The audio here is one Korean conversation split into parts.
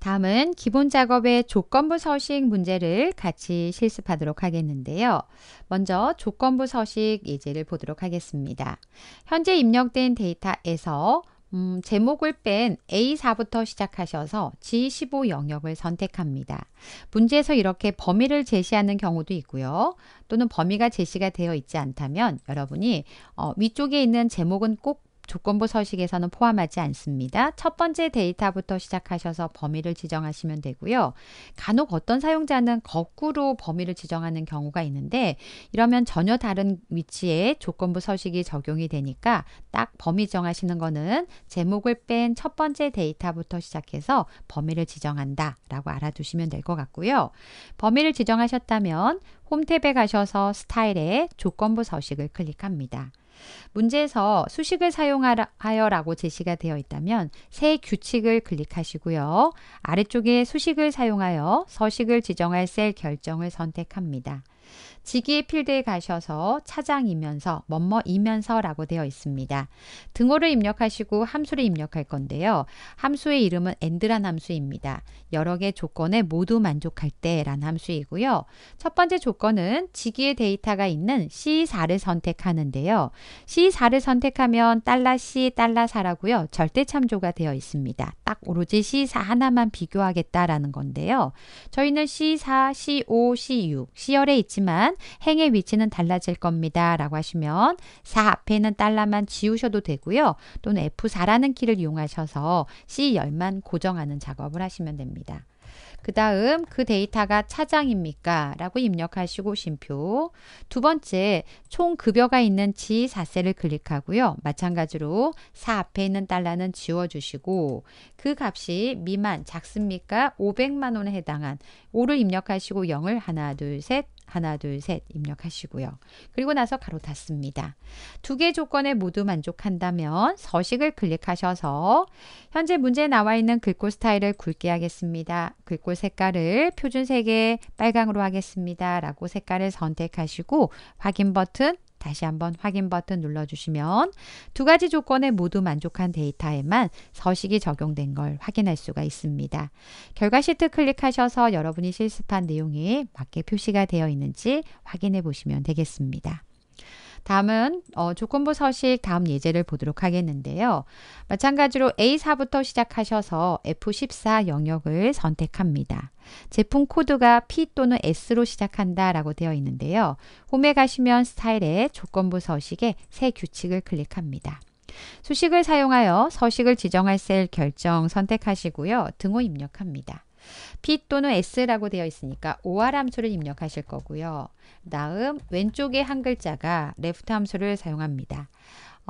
다음은 기본 작업의 조건부 서식 문제를 같이 실습하도록 하겠는데요. 먼저 조건부 서식 예제를 보도록 하겠습니다. 현재 입력된 데이터에서 음, 제목을 뺀 A4부터 시작하셔서 G15 영역을 선택합니다. 문제에서 이렇게 범위를 제시하는 경우도 있고요. 또는 범위가 제시가 되어 있지 않다면 여러분이 어, 위쪽에 있는 제목은 꼭 조건부 서식에서는 포함하지 않습니다. 첫 번째 데이터부터 시작하셔서 범위를 지정하시면 되고요. 간혹 어떤 사용자는 거꾸로 범위를 지정하는 경우가 있는데 이러면 전혀 다른 위치에 조건부 서식이 적용이 되니까 딱 범위 정하시는 거는 제목을 뺀 첫 번째 데이터부터 시작해서 범위를 지정한다 라고 알아두시면 될 것 같고요. 범위를 지정하셨다면 홈 탭에 가셔서 스타일에 조건부 서식을 클릭합니다. 문제에서 수식을 사용하여라고 제시가 되어 있다면 새 규칙을 클릭하시고요. 아래쪽에 수식을 사용하여 서식을 지정할 셀 결정을 선택합니다. 지기의 필드에 가셔서 차장이면서, 뭐뭐이면서라고 되어 있습니다. 등호를 입력하시고 함수를 입력할 건데요. 함수의 이름은 e 드란 함수입니다. 여러 개 조건에 모두 만족할 때란 함수이고요. 첫 번째 조건은 지기의 데이터가 있는 C4를 선택하는데요. C4를 선택하면 $C, $4라고요. 절대 참조가 되어 있습니다. 딱 오로지 C4 하나만 비교하겠다라는 건데요. 저희는 C4, C5, C6, C열에 있지만 행의 위치는 달라질 겁니다. 라고 하시면 4 앞에는 달러만 지우셔도 되고요. 또는 F4라는 키를 이용하셔서 C10만 고정하는 작업을 하시면 됩니다. 그 다음 그 데이터가 차장입니까? 라고 입력하시고 심표 두 번째 총 급여가 있는 g 4세를 클릭하고요. 마찬가지로 4 앞에 있는 달러는 지워주시고 그 값이 미만 작습니까? 500만원에 해당한 5를 입력하시고 0을 하나 둘셋 하나 둘 셋 입력하시고요. 그리고 나서 가로 닫습니다. 두 개 조건에 모두 만족한다면 서식을 클릭하셔서 현재 문제에 나와 있는 글꼴 스타일을 굵게 하겠습니다. 글꼴 색깔을 표준 색에 빨강으로 하겠습니다. 라고 색깔을 선택하시고 확인 버튼 다시 한번 확인 버튼 눌러주시면 두 가지 조건에 모두 만족한 데이터에만 서식이 적용된 걸 확인할 수가 있습니다. 결과 시트 클릭하셔서 여러분이 실습한 내용에 맞게 표시가 되어 있는지 확인해 보시면 되겠습니다. 다음은 어, 조건부 서식 다음 예제를 보도록 하겠는데요. 마찬가지로 A4부터 시작하셔서 F14 영역을 선택합니다. 제품 코드가 P 또는 S로 시작한다 라고 되어 있는데요. 홈에 가시면 스타일에 조건부 서식의 새 규칙을 클릭합니다. 수식을 사용하여 서식을 지정할 셀 결정 선택하시고요. 등호 입력합니다. P 또는 S라고 되어 있으니까 OR 함수를 입력하실 거고요. 다음 왼쪽에 한 글자가 left 함수를 사용합니다.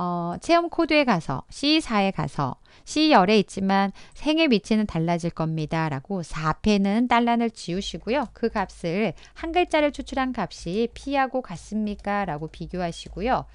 어, 체험 코드에 가서 C4에 가서 C열에 있지만 생의 위치는 달라질 겁니다. 라고 4패는 단란을 지우시고요. 그 값을 한 글자를 추출한 값이 P하고 같습니까? 라고 비교하시고요.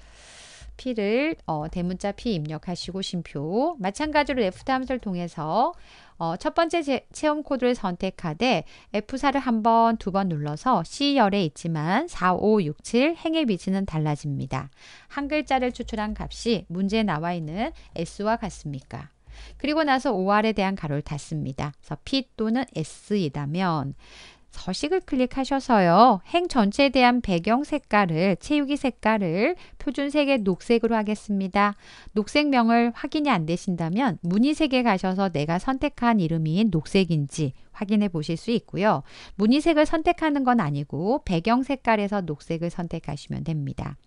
P를 어, 대문자 P 입력하시고 쉼표 마찬가지로 F 함수를 통해서 어, 첫 번째 제, 체험 코드를 선택하되 F4를 한 번, 두 번 눌러서 C열에 있지만 4, 5, 6, 7 행의 위치는 달라집니다. 한 글자를 추출한 값이 문제에 나와 있는 S와 같습니까? 그리고 나서 OR에 대한 가로를 닫습니다. 그래서 P 또는 s 이다면 서식을 클릭하셔서요. 행 전체에 대한 배경 색깔을 채우기 색깔을 표준색의 녹색으로 하겠습니다. 녹색명을 확인이 안 되신다면 무늬색에 가셔서 내가 선택한 이름이 녹색인지 확인해 보실 수 있고요. 무늬색을 선택하는 건 아니고 배경 색깔에서 녹색을 선택하시면 됩니다.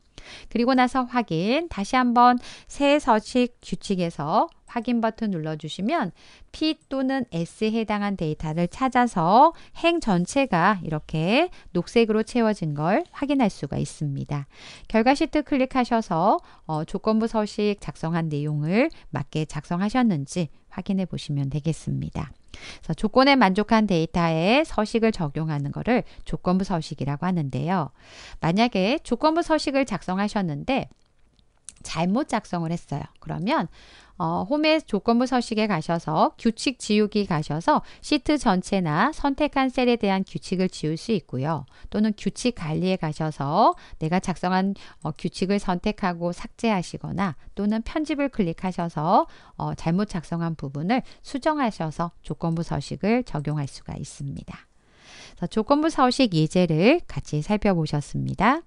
그리고 나서 확인 다시 한번 새 서식 규칙에서 확인 버튼 눌러주시면 P 또는 S에 해당한 데이터를 찾아서 행 전체가 이렇게 녹색으로 채워진 걸 확인할 수가 있습니다. 결과 시트 클릭하셔서 어, 조건부 서식 작성한 내용을 맞게 작성하셨는지 확인해 보시면 되겠습니다. 조건에 만족한 데이터에 서식을 적용하는 것을 조건부 서식이라고 하는데요. 만약에 조건부 서식을 작성하셨는데 잘못 작성을 했어요. 그러면 어, 홈의 조건부 서식에 가셔서 규칙 지우기 가셔서 시트 전체나 선택한 셀에 대한 규칙을 지울 수 있고요. 또는 규칙 관리에 가셔서 내가 작성한 어, 규칙을 선택하고 삭제하시거나 또는 편집을 클릭하셔서 어, 잘못 작성한 부분을 수정하셔서 조건부 서식을 적용할 수가 있습니다. 조건부 서식 예제를 같이 살펴보셨습니다.